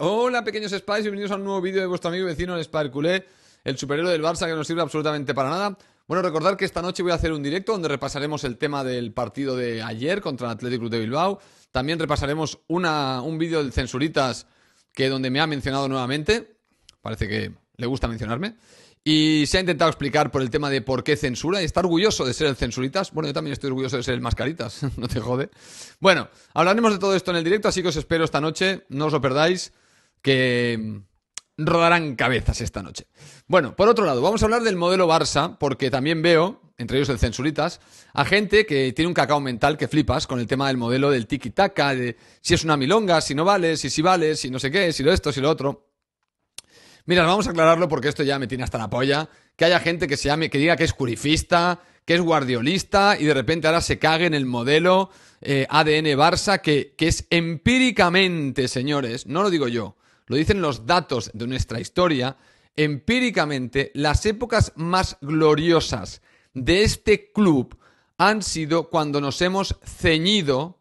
Hola pequeños Spies, bienvenidos a un nuevo vídeo de vuestro amigo vecino el Sparkulé, el superhéroe del Barça que no sirve absolutamente para nada. Bueno, recordar que esta noche voy a hacer un directo donde repasaremos el tema del partido de ayer contra el Athletic Club de Bilbao. También repasaremos un vídeo del Censuritas que donde me ha mencionado nuevamente. Parece que le gusta mencionarme. Y se ha intentado explicar por el tema de por qué censura y está orgulloso de ser el censuritas. Bueno, yo también estoy orgulloso de ser el mascaritas, no te jode. Bueno, hablaremos de todo esto en el directo, así que os espero esta noche, no os lo perdáis que mm, rodarán cabezas esta noche. Bueno, por otro lado, vamos a hablar del modelo Barça, porque también veo, entre ellos el Censuritas, a gente que tiene un cacao mental que flipas con el tema del modelo del tiki-taka, de si es una milonga, si no vale, si si vale, si no sé qué, si lo esto, si lo otro. Mira, vamos a aclararlo porque esto ya me tiene hasta la polla. Que haya gente que se llame, que diga que es curifista, que es guardiolista y de repente ahora se cague en el modelo eh, ADN Barça, que es empíricamente, señores, no lo digo yo, lo dicen los datos de nuestra historia, empíricamente las épocas más gloriosas de este club han sido cuando nos hemos ceñido,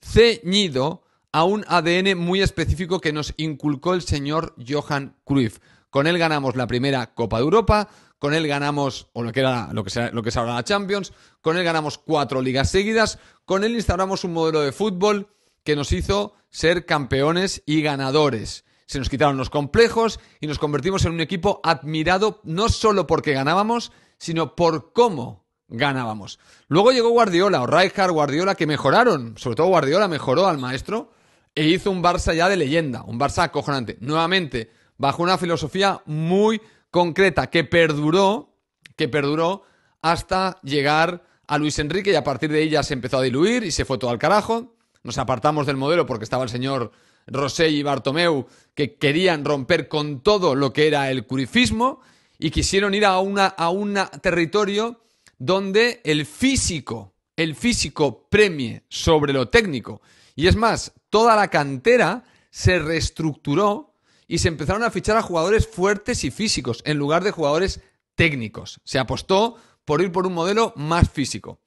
ceñido a un ADN muy específico que nos inculcó el señor Johan Cruyff. Con él ganamos la primera Copa de Europa, con él ganamos, o lo que, era, lo que, lo que es ahora la Champions, con él ganamos cuatro ligas seguidas, con él instauramos un modelo de fútbol que nos hizo ser campeones y ganadores se nos quitaron los complejos y nos convertimos en un equipo admirado no solo porque ganábamos, sino por cómo ganábamos. Luego llegó Guardiola o Rijkaard, Guardiola que mejoraron, sobre todo Guardiola mejoró al maestro e hizo un Barça ya de leyenda, un Barça acojonante. Nuevamente, bajo una filosofía muy concreta que perduró, que perduró hasta llegar a Luis Enrique y a partir de ella se empezó a diluir y se fue todo al carajo. Nos apartamos del modelo porque estaba el señor Rosell y Bartomeu, que querían romper con todo lo que era el curifismo y quisieron ir a un a territorio donde el físico, el físico premie sobre lo técnico. Y es más, toda la cantera se reestructuró y se empezaron a fichar a jugadores fuertes y físicos en lugar de jugadores técnicos. Se apostó por ir por un modelo más físico.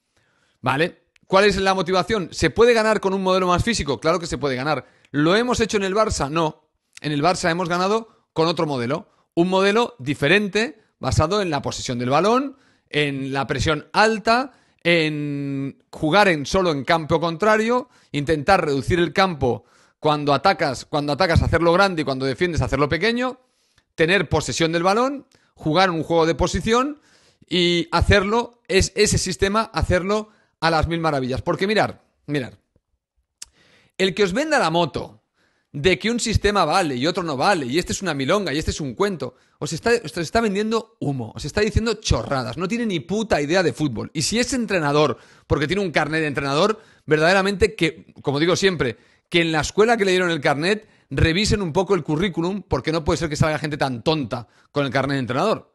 ¿Vale? ¿Cuál es la motivación? ¿Se puede ganar con un modelo más físico? Claro que se puede ganar. ¿Lo hemos hecho en el Barça? No. En el Barça hemos ganado con otro modelo. Un modelo diferente basado en la posesión del balón, en la presión alta, en jugar en solo en campo contrario, intentar reducir el campo cuando atacas, cuando atacas hacerlo grande y cuando defiendes hacerlo pequeño, tener posesión del balón, jugar un juego de posición y hacerlo, es ese sistema, hacerlo a las mil maravillas. Porque mirar, mirar, el que os venda la moto de que un sistema vale y otro no vale, y este es una milonga y este es un cuento, os está, está vendiendo humo, os está diciendo chorradas, no tiene ni puta idea de fútbol. Y si es entrenador, porque tiene un carnet de entrenador, verdaderamente que, como digo siempre, que en la escuela que le dieron el carnet revisen un poco el currículum, porque no puede ser que salga gente tan tonta con el carnet de entrenador.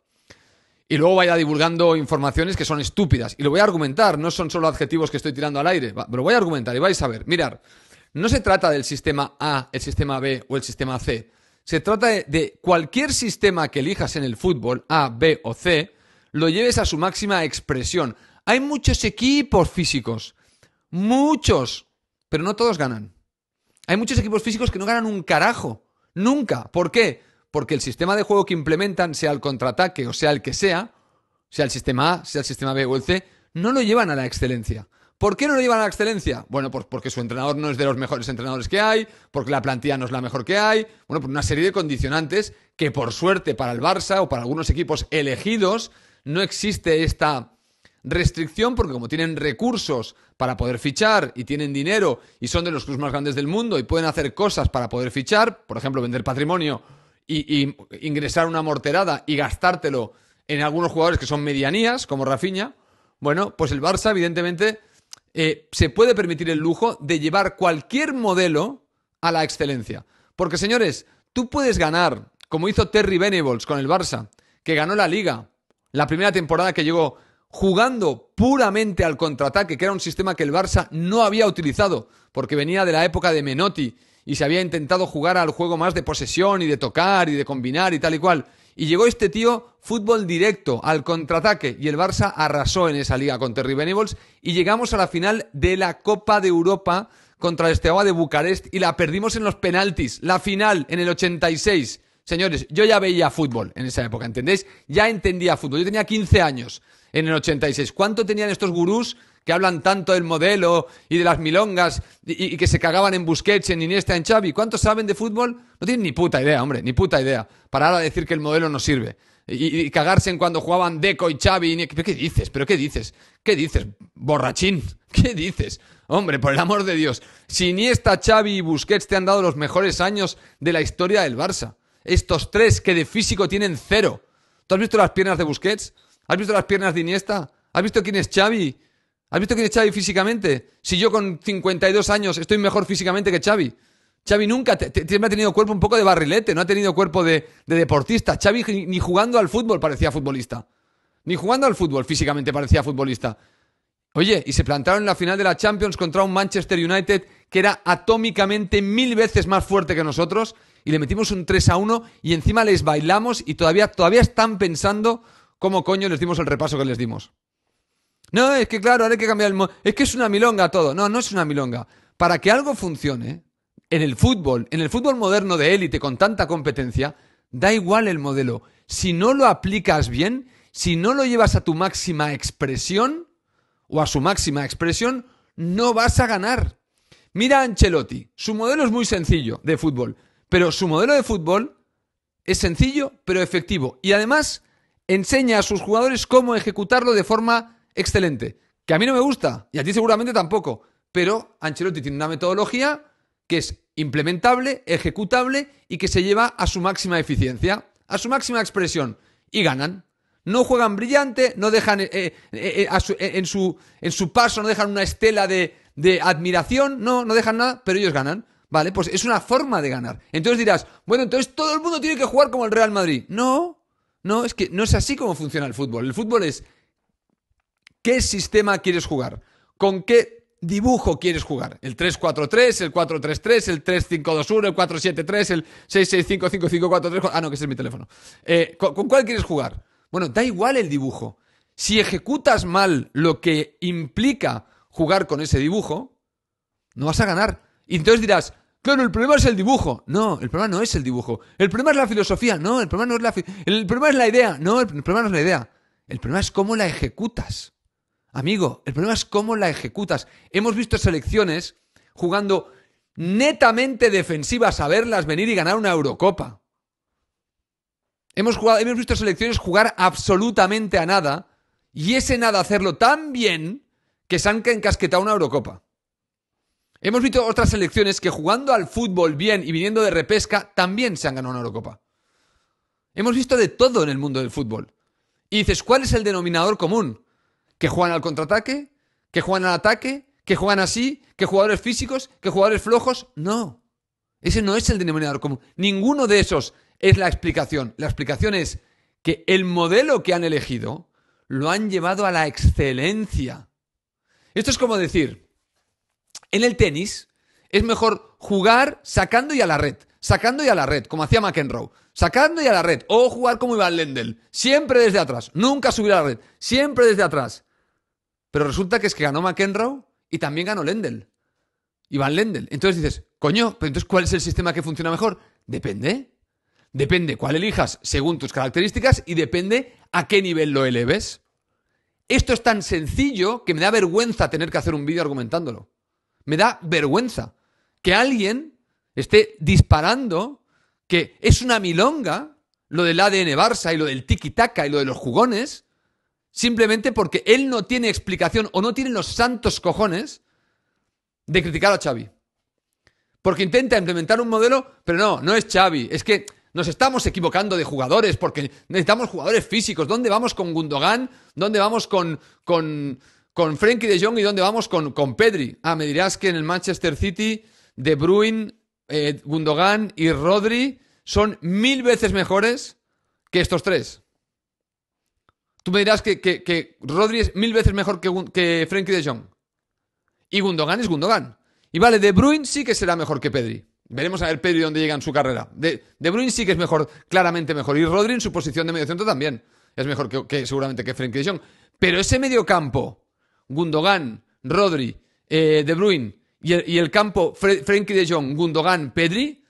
Y luego vaya divulgando informaciones que son estúpidas. Y lo voy a argumentar, no son solo adjetivos que estoy tirando al aire. Lo voy a argumentar y vais a ver. Mirar, no se trata del sistema A, el sistema B o el sistema C. Se trata de, cualquier sistema que elijas en el fútbol, A, B o C, lo lleves a su máxima expresión. Hay muchos equipos físicos, muchos, pero no todos ganan. Hay muchos equipos físicos que no ganan un carajo, nunca. ¿Por qué? Porque el sistema de juego que implementan, sea el contraataque o sea el que sea, sea el sistema A, sea el sistema B o el C, no lo llevan a la excelencia. ¿Por qué no lo llevan a la excelencia? Bueno, pues porque su entrenador no es de los mejores entrenadores que hay, porque la plantilla no es la mejor que hay, bueno, por pues una serie de condicionantes que por suerte para el Barça o para algunos equipos elegidos no existe esta restricción porque como tienen recursos para poder fichar y tienen dinero y son de los clubes más grandes del mundo y pueden hacer cosas para poder fichar, por ejemplo, vender patrimonio y, y ingresar una morterada y gastártelo en algunos jugadores que son medianías, como Rafiña. bueno, pues el Barça evidentemente eh, se puede permitir el lujo de llevar cualquier modelo a la excelencia. Porque señores, tú puedes ganar, como hizo Terry Venables con el Barça, que ganó la liga, la primera temporada que llegó jugando puramente al contraataque, que era un sistema que el Barça no había utilizado, porque venía de la época de Menotti y se había intentado jugar al juego más de posesión y de tocar y de combinar y tal y cual. Y llegó este tío fútbol directo al contraataque y el Barça arrasó en esa liga con Terry y llegamos a la final de la Copa de Europa contra el Steaua de Bucarest y la perdimos en los penaltis, la final en el 86. Señores, yo ya veía fútbol en esa época, ¿entendéis? Ya entendía fútbol. Yo tenía 15 años en el 86. ¿Cuánto tenían estos gurús que hablan tanto del modelo y de las milongas y, que se cagaban en Busquets, en Iniesta, en Xavi. ¿Cuántos saben de fútbol? No tienen ni puta idea, hombre, ni puta idea. Para ahora decir que el modelo no sirve. Y, cagarse en cuando jugaban Deco y Xavi. ¿Pero qué dices? ¿Pero qué dices? ¿Qué dices? Borrachín. ¿Qué dices? Hombre, por el amor de Dios. Si Iniesta, Xavi y Busquets te han dado los mejores años de la historia del Barça. Estos tres que de físico tienen cero. ¿Tú has visto las piernas de Busquets? ¿Has visto las piernas de Iniesta? ¿Has visto quién es Xavi? ¿Has visto quién es Xavi físicamente? Si yo con 52 años estoy mejor físicamente que Xavi. Xavi nunca, ha tenido cuerpo un poco de barrilete, no ha tenido cuerpo de, deportista. Xavi ni, jugando al fútbol parecía futbolista. Ni jugando al fútbol físicamente parecía futbolista. Oye, y se plantaron en la final de la Champions contra un Manchester United que era atómicamente mil veces más fuerte que nosotros y le metimos un 3 a 1 y encima les bailamos y todavía, todavía están pensando cómo coño les dimos el repaso que les dimos. No, es que claro, ahora hay que cambiar el... modelo. es que es una milonga todo. No, no es una milonga. Para que algo funcione, en el fútbol, en el fútbol moderno de élite con tanta competencia, da igual el modelo. Si no lo aplicas bien, si no lo llevas a tu máxima expresión o a su máxima expresión, no vas a ganar. Mira a Ancelotti. Su modelo es muy sencillo de fútbol, pero su modelo de fútbol es sencillo pero efectivo y además enseña a sus jugadores cómo ejecutarlo de forma excelente, que a mí no me gusta y a ti seguramente tampoco, pero Ancelotti tiene una metodología que es implementable, ejecutable y que se lleva a su máxima eficiencia, a su máxima expresión y ganan. No juegan brillante, no dejan eh, eh, eh, en, su, en su paso, no dejan una estela de, de admiración, no, no dejan nada, pero ellos ganan. Vale, pues es una forma de ganar. Entonces dirás, bueno, entonces todo el mundo tiene que jugar como el Real Madrid. No, no, es que no es así como funciona el fútbol. El fútbol es ¿Qué sistema quieres jugar? ¿Con qué dibujo quieres jugar? ¿El 3-4-3, el 4-3-3, el 3-5-2-1, el 4-7-3, el 6-6-5-5-5-4-3? Ah, no, que ese es mi teléfono. Eh, ¿con, ¿Con cuál quieres jugar? Bueno, da igual el dibujo. Si ejecutas mal lo que implica jugar con ese dibujo, no vas a ganar. Y entonces dirás, claro, el problema es el dibujo. No, el problema no es el dibujo. El problema es la filosofía. No, el problema no es la... El problema es la idea. No, el problema no es la idea. El problema es cómo la ejecutas. Amigo, el problema es cómo la ejecutas. Hemos visto selecciones jugando netamente defensivas a verlas venir y ganar una Eurocopa. Hemos, hemos visto selecciones jugar absolutamente a nada y ese nada hacerlo tan bien que se han encasquetado una Eurocopa. Hemos visto otras selecciones que jugando al fútbol bien y viniendo de repesca también se han ganado una Eurocopa. Hemos visto de todo en el mundo del fútbol. Y dices, ¿cuál es el denominador común? que juegan al contraataque, que juegan al ataque, que juegan así, que jugadores físicos, que jugadores flojos. No. Ese no es el denominador común. Ninguno de esos es la explicación. La explicación es que el modelo que han elegido lo han llevado a la excelencia. Esto es como decir, en el tenis es mejor jugar sacando y a la red, sacando y a la red, como hacía McEnroe, sacando y a la red, o jugar como ivan Lendl, siempre desde atrás, nunca subir a la red, siempre desde atrás. Pero resulta que es que ganó McEnroe y también ganó Lendl. Iván Lendl. Entonces dices, coño, pero entonces ¿cuál es el sistema que funciona mejor? Depende. Depende cuál elijas según tus características y depende a qué nivel lo eleves. Esto es tan sencillo que me da vergüenza tener que hacer un vídeo argumentándolo. Me da vergüenza que alguien esté disparando que es una milonga lo del ADN Barça y lo del tiki-taka y lo de los jugones, simplemente porque él no tiene explicación o no tiene los santos cojones de criticar a Xavi. Porque intenta implementar un modelo, pero no, no es Xavi. Es que nos estamos equivocando de jugadores porque necesitamos jugadores físicos. ¿Dónde vamos con Gundogan? ¿Dónde vamos con, con, Frenkie de Jong? ¿Y dónde vamos con, con Pedri? Ah, me dirás que en el Manchester City, De Bruyne, eh, Gundogan y Rodri son mil veces mejores que estos tres. Tú me dirás que, que, Rodri es mil veces mejor que, que Frenkie de Jong. Y Gundogan es Gundogan. Y vale, De Bruyne sí que será mejor que Pedri. Veremos a ver Pedri dónde llega en su carrera. De, de Bruyne sí que es mejor, claramente mejor. Y Rodri en su posición de medio centro también. Es mejor que, que seguramente que Frenkie de Jong. Pero ese medio campo, Gundogan, Rodri, eh, De Bruyne y el, campo Frenkie de Jong, Gundogan, Pedri,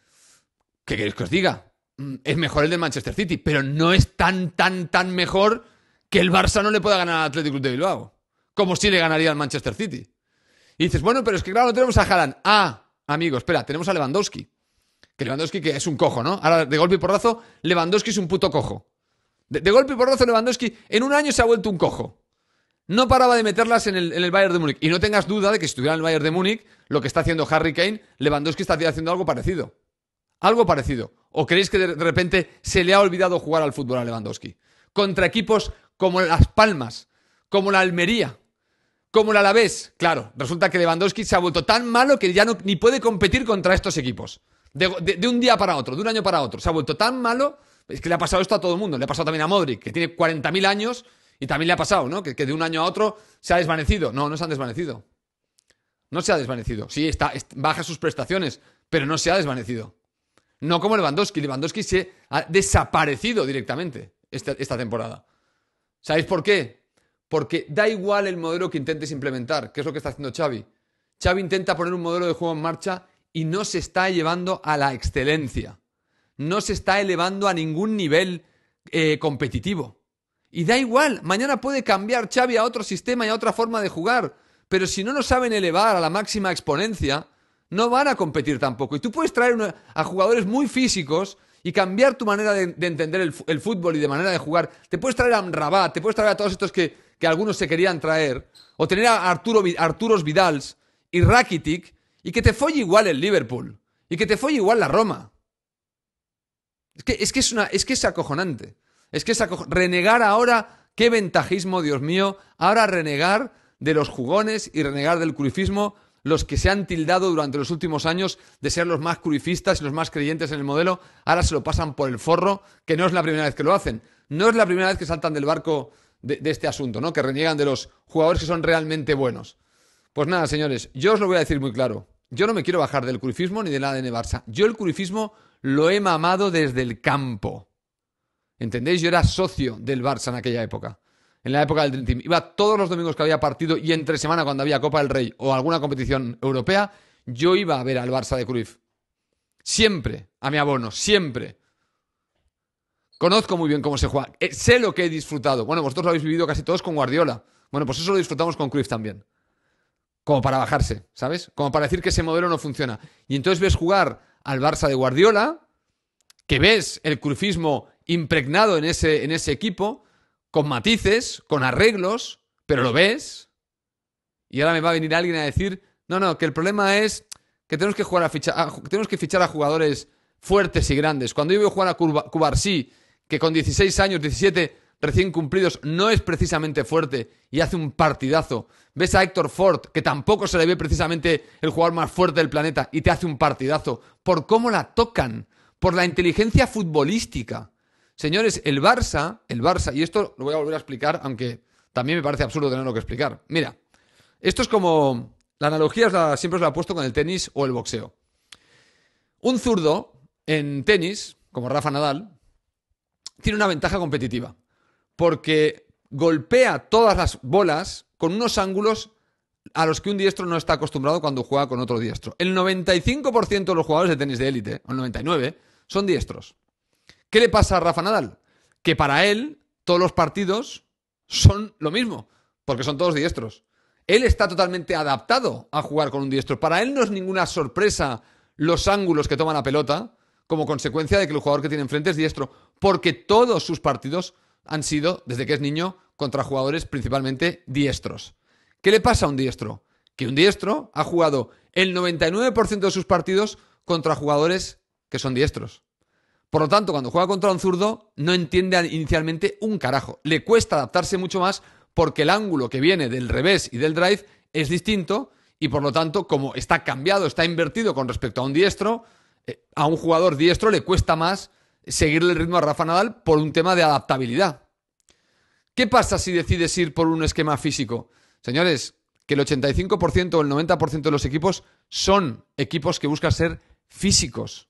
¿qué queréis que os diga? Mm, es mejor el de Manchester City, pero no es tan, tan, tan mejor que el Barça no le pueda ganar al Athletic Club de Bilbao, como si le ganaría al Manchester City. Y dices, bueno, pero es que claro, no tenemos a Haaland. Ah, amigo, espera, tenemos a Lewandowski. Que Lewandowski que es un cojo, ¿no? Ahora, de golpe y porrazo, Lewandowski es un puto cojo. De, golpe y porrazo, Lewandowski en un año se ha vuelto un cojo. No paraba de meterlas en el, Bayern de Múnich. Y no tengas duda de que si estuviera en el Bayern de Múnich, lo que está haciendo Harry Kane, Lewandowski está haciendo algo parecido. Algo parecido. ¿O creéis que de repente se le ha olvidado jugar al fútbol a Lewandowski? Contra equipos como Las Palmas, como la Almería, como la Alavés. Claro, resulta que Lewandowski se ha vuelto tan malo que ya no, ni puede competir contra estos equipos. De, un día para otro, de un año para otro. Se ha vuelto tan malo, es que le ha pasado esto a todo el mundo. Le ha pasado también a Modric, que tiene 40.000 años y también le ha pasado, ¿no? Que, de un año a otro se ha desvanecido. No, no se han desvanecido. No se ha desvanecido. Sí, está, baja sus prestaciones, pero no se ha desvanecido. No como Lewandowski. Lewandowski se ha desaparecido directamente esta temporada. ¿Sabéis por qué? Porque da igual el modelo que intentes implementar, que es lo que está haciendo Xavi. Xavi intenta poner un modelo de juego en marcha y no se está llevando a la excelencia. No se está elevando a ningún nivel eh, competitivo. Y da igual, mañana puede cambiar Xavi a otro sistema y a otra forma de jugar, pero si no lo saben elevar a la máxima exponencia, no van a competir tampoco. Y tú puedes traer a jugadores muy físicos y cambiar tu manera de, entender el, fútbol y de manera de jugar. Te puedes traer a Rabat, te puedes traer a todos estos que, algunos se querían traer, o tener a Arturo, Arturos Vidals y Rakitic, y que te folle igual el Liverpool, y que te folle igual la Roma. Es que es, una, es, que es acojonante. Es que es Renegar ahora, qué ventajismo, Dios mío, ahora renegar de los jugones y renegar del curifismo los que se han tildado durante los últimos años de ser los más curifistas y los más creyentes en el modelo, ahora se lo pasan por el forro, que no es la primera vez que lo hacen. No es la primera vez que saltan del barco de, este asunto, ¿no? Que reniegan de los jugadores que son realmente buenos. Pues nada, señores, yo os lo voy a decir muy claro. Yo no me quiero bajar del curifismo ni del ADN Barça. Yo el curifismo lo he mamado desde el campo. ¿Entendéis? Yo era socio del Barça en aquella época en la época del Dream Team, iba todos los domingos que había partido y entre semana cuando había Copa del Rey o alguna competición europea, yo iba a ver al Barça de Cruyff. Siempre, a mi abono, siempre. Conozco muy bien cómo se juega, eh, sé lo que he disfrutado. Bueno, vosotros lo habéis vivido casi todos con Guardiola. Bueno, pues eso lo disfrutamos con Cruyff también. Como para bajarse, ¿sabes? Como para decir que ese modelo no funciona. Y entonces ves jugar al Barça de Guardiola, que ves el crufismo impregnado en ese, en ese equipo, con matices, con arreglos, pero lo ves. Y ahora me va a venir alguien a decir, no, no, que el problema es que tenemos que, jugar a tenemos que fichar a jugadores fuertes y grandes. Cuando yo veo jugar a Cubarsí, que con 16 años, 17 recién cumplidos, no es precisamente fuerte y hace un partidazo. Ves a Héctor Ford, que tampoco se le ve precisamente el jugador más fuerte del planeta, y te hace un partidazo. Por cómo la tocan, por la inteligencia futbolística. Señores, el Barça, el Barça, y esto lo voy a volver a explicar, aunque también me parece absurdo tenerlo que explicar. Mira, esto es como. La analogía siempre se la he puesto con el tenis o el boxeo. Un zurdo en tenis, como Rafa Nadal, tiene una ventaja competitiva. Porque golpea todas las bolas con unos ángulos a los que un diestro no está acostumbrado cuando juega con otro diestro. El 95% de los jugadores de tenis de élite, o el 99%, son diestros. ¿Qué le pasa a Rafa Nadal? Que para él todos los partidos son lo mismo, porque son todos diestros. Él está totalmente adaptado a jugar con un diestro. Para él no es ninguna sorpresa los ángulos que toma la pelota como consecuencia de que el jugador que tiene enfrente es diestro, porque todos sus partidos han sido, desde que es niño, contra jugadores principalmente diestros. ¿Qué le pasa a un diestro? Que un diestro ha jugado el 99% de sus partidos contra jugadores que son diestros. Por lo tanto, cuando juega contra un zurdo, no entiende inicialmente un carajo. Le cuesta adaptarse mucho más porque el ángulo que viene del revés y del drive es distinto y por lo tanto, como está cambiado, está invertido con respecto a un diestro, eh, a un jugador diestro le cuesta más seguirle el ritmo a Rafa Nadal por un tema de adaptabilidad. ¿Qué pasa si decides ir por un esquema físico? Señores, que el 85% o el 90% de los equipos son equipos que buscan ser físicos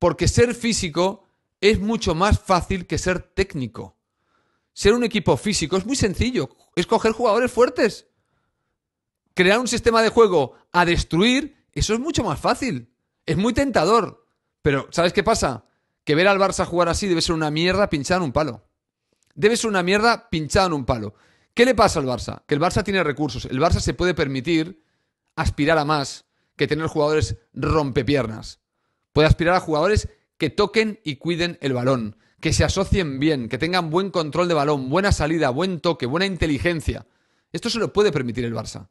porque ser físico es mucho más fácil que ser técnico. Ser un equipo físico es muy sencillo, es coger jugadores fuertes. Crear un sistema de juego a destruir, eso es mucho más fácil. Es muy tentador. Pero, ¿sabes qué pasa? Que ver al Barça jugar así debe ser una mierda pinchada en un palo. Debe ser una mierda pinchada en un palo. ¿Qué le pasa al Barça? Que el Barça tiene recursos. El Barça se puede permitir aspirar a más que tener jugadores rompepiernas. Puede aspirar a jugadores que toquen y cuiden el balón, que se asocien bien, que tengan buen control de balón, buena salida, buen toque, buena inteligencia. Esto se lo puede permitir el Barça,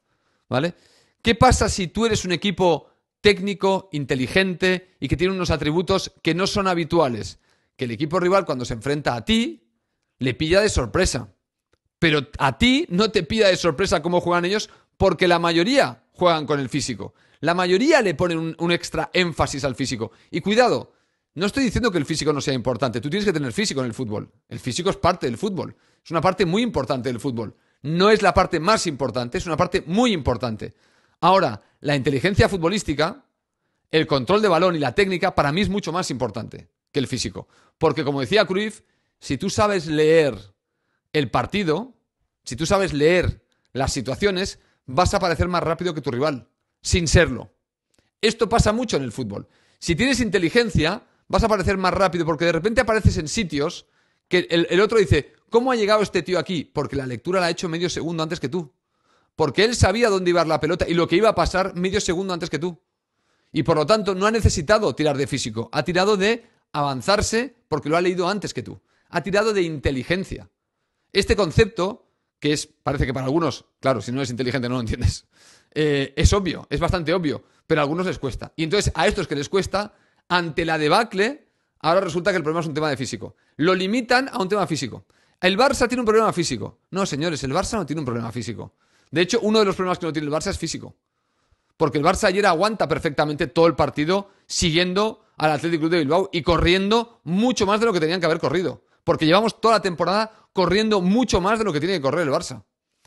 ¿vale? ¿Qué pasa si tú eres un equipo técnico, inteligente y que tiene unos atributos que no son habituales? Que el equipo rival cuando se enfrenta a ti le pilla de sorpresa. Pero a ti no te pida de sorpresa cómo juegan ellos porque la mayoría juegan con el físico. La mayoría le ponen un, extra énfasis al físico. Y cuidado, no estoy diciendo que el físico no sea importante. Tú tienes que tener físico en el fútbol. El físico es parte del fútbol. Es una parte muy importante del fútbol. No es la parte más importante, es una parte muy importante. Ahora, la inteligencia futbolística, el control de balón y la técnica para mí es mucho más importante que el físico. Porque como decía Cruyff, si tú sabes leer el partido, si tú sabes leer las situaciones, vas a aparecer más rápido que tu rival sin serlo. Esto pasa mucho en el fútbol. Si tienes inteligencia, vas a aparecer más rápido porque de repente apareces en sitios que el, otro dice, ¿cómo ha llegado este tío aquí? Porque la lectura la ha hecho medio segundo antes que tú. Porque él sabía dónde iba la pelota y lo que iba a pasar medio segundo antes que tú. Y por lo tanto no ha necesitado tirar de físico, ha tirado de avanzarse porque lo ha leído antes que tú. Ha tirado de inteligencia. Este concepto que es, parece que para algunos, claro, si no eres inteligente no lo entiendes, eh, es obvio, es bastante obvio, pero a algunos les cuesta. Y entonces a estos que les cuesta, ante la debacle, ahora resulta que el problema es un tema de físico. Lo limitan a un tema físico. El Barça tiene un problema físico. No, señores, el Barça no tiene un problema físico. De hecho, uno de los problemas que no tiene el Barça es físico. Porque el Barça ayer aguanta perfectamente todo el partido siguiendo al Athletic Club de Bilbao y corriendo mucho más de lo que tenían que haber corrido. Porque llevamos toda la temporada corriendo mucho más de lo que tiene que correr el Barça.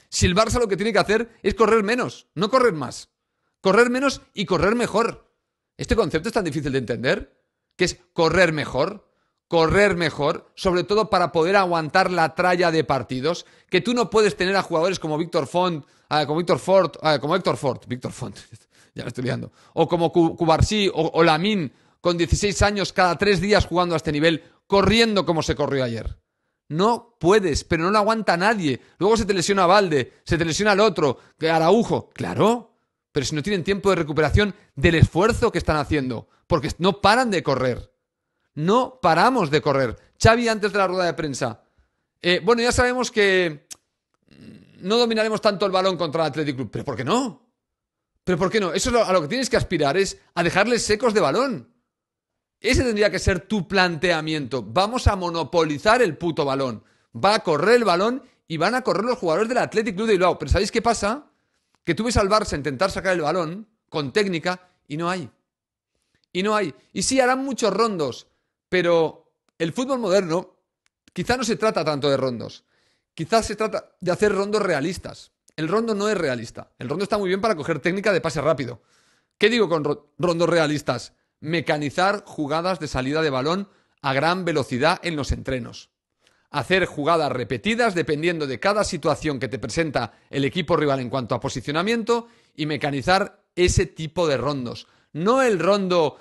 Si el Barça lo que tiene que hacer es correr menos, no correr más. Correr menos y correr mejor. Este concepto es tan difícil de entender, que es correr mejor, correr mejor, sobre todo para poder aguantar la tralla de partidos, que tú no puedes tener a jugadores como Víctor Font, eh, como Víctor Ford, eh, como Héctor Ford, Víctor Font, ya me estoy liando, o como Cubarsí o, o con 16 años cada tres días jugando a este nivel, corriendo como se corrió ayer. No puedes, pero no lo aguanta nadie. Luego se te lesiona Valde, se te lesiona al otro, Araujo. Claro, pero si no tienen tiempo de recuperación del esfuerzo que están haciendo, porque no paran de correr. No paramos de correr. Xavi antes de la rueda de prensa. Eh, bueno, ya sabemos que no dominaremos tanto el balón contra el Athletic Club, pero ¿por qué no? ¿Pero por qué no? Eso es a lo que tienes que aspirar, es a dejarles secos de balón. Ese tendría que ser tu planteamiento. Vamos a monopolizar el puto balón. Va a correr el balón y van a correr los jugadores del Athletic Club de Bilbao. Pero ¿sabéis qué pasa? Que tú ves al Barça intentar sacar el balón con técnica y no hay. Y no hay. Y sí, harán muchos rondos, pero el fútbol moderno quizá no se trata tanto de rondos. Quizás se trata de hacer rondos realistas. El rondo no es realista. El rondo está muy bien para coger técnica de pase rápido. ¿Qué digo con rondos realistas? mecanizar jugadas de salida de balón a gran velocidad en los entrenos. Hacer jugadas repetidas dependiendo de cada situación que te presenta el equipo rival en cuanto a posicionamiento y mecanizar ese tipo de rondos. No el rondo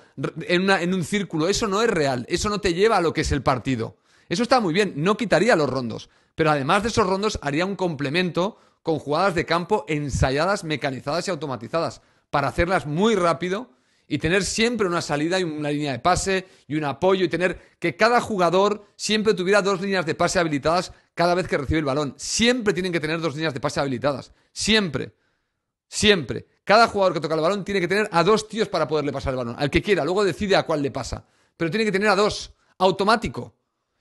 en, un círculo, eso no es real, eso no te lleva a lo que es el partido. Eso está muy bien, no quitaría los rondos, pero además de esos rondos haría un complemento con jugadas de campo ensayadas, mecanizadas y automatizadas para hacerlas muy rápido y tener siempre una salida y una línea de pase y un apoyo y tener que cada jugador siempre tuviera dos líneas de pase habilitadas cada vez que recibe el balón. Siempre tienen que tener dos líneas de pase habilitadas. Siempre. Siempre. Cada jugador que toca el balón tiene que tener a dos tíos para poderle pasar el balón. Al que quiera, luego decide a cuál le pasa. Pero tiene que tener a dos. Automático.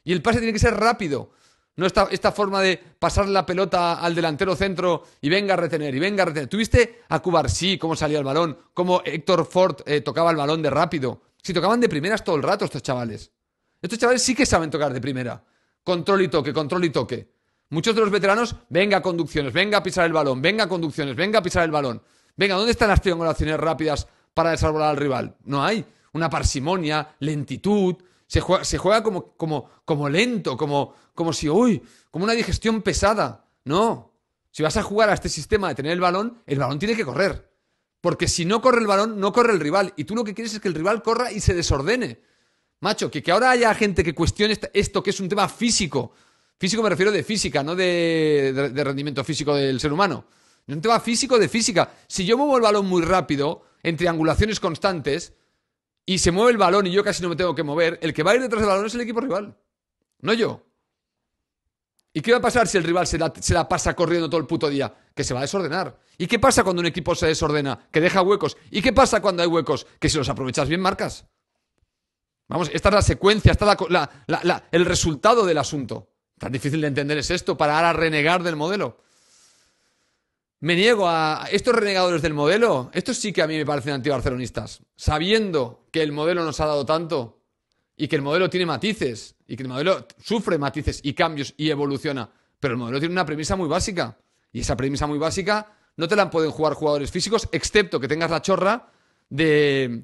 Y el pase tiene que ser rápido. No esta, esta forma de pasar la pelota al delantero centro y venga a retener, y venga a retener. ¿Tuviste a Cubarsí cómo salía el balón? ¿Cómo Héctor Ford eh, tocaba el balón de rápido? Si tocaban de primeras todo el rato estos chavales. Estos chavales sí que saben tocar de primera. Control y toque, control y toque. Muchos de los veteranos, venga a conducciones, venga a pisar el balón, venga a conducciones, venga a pisar el balón. Venga, ¿dónde están las triangulaciones rápidas para desarrollar al rival? No hay. Una parsimonia, lentitud. Se juega, se juega como, como lento, como, como si, uy, como una digestión pesada. No. Si vas a jugar a este sistema de tener el balón, el balón tiene que correr. Porque si no corre el balón, no corre el rival. Y tú lo que quieres es que el rival corra y se desordene. Macho, que, que ahora haya gente que cuestione esto, que es un tema físico. Físico me refiero de física, no de, rendimiento físico del ser humano. Es un tema físico de física. Si yo muevo el balón muy rápido, en triangulaciones constantes, y se mueve el balón y yo casi no me tengo que mover, el que va a ir detrás del balón es el equipo rival. No yo. ¿Y qué va a pasar si el rival se la, pasa corriendo todo el puto día? Que se va a desordenar. ¿Y qué pasa cuando un equipo se desordena? Que deja huecos. ¿Y qué pasa cuando hay huecos? Que si los aprovechas bien, marcas. Vamos, esta es la secuencia, esta el resultado del asunto. Tan difícil de entender es esto para ahora renegar del modelo. Me niego a estos renegadores del modelo. Estos sí que a mí me parecen antibarcelonistas. Sabiendo que el modelo nos ha dado tanto, y que el modelo tiene matices y que el modelo sufre matices y cambios y evoluciona. Pero el modelo tiene una premisa muy básica y esa premisa muy básica no te la pueden jugar jugadores físicos, excepto que tengas la chorra de,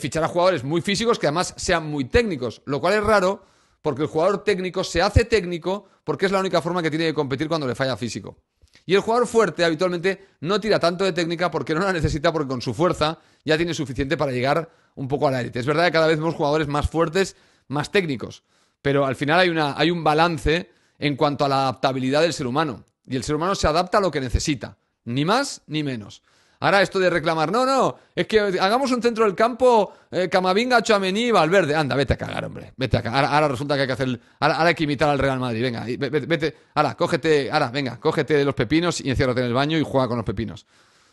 fichar a jugadores muy físicos que además sean muy técnicos, lo cual es raro porque el jugador técnico se hace técnico porque es la única forma que tiene de competir cuando le falla físico. Y el jugador fuerte habitualmente no tira tanto de técnica porque no la necesita, porque con su fuerza ya tiene suficiente para llegar un poco al la Es verdad que cada vez vemos jugadores más fuertes, más técnicos, pero al final hay, una, hay un balance en cuanto a la adaptabilidad del ser humano. Y el ser humano se adapta a lo que necesita, ni más ni menos. Ahora esto de reclamar, no, no, es que hagamos un centro del campo, eh, Camavinga, Chamení, Valverde. Anda, vete a cagar, hombre, vete a cagar. Ahora, resulta que hay que hacer, ahora, hay que imitar al Real Madrid, venga, vete, vete, ahora, cógete, ahora, venga, cógete de los pepinos y enciérrate en el baño y juega con los pepinos.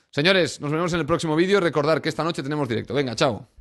Señores, nos vemos en el próximo vídeo. Recordar que esta noche tenemos directo. Venga, chao.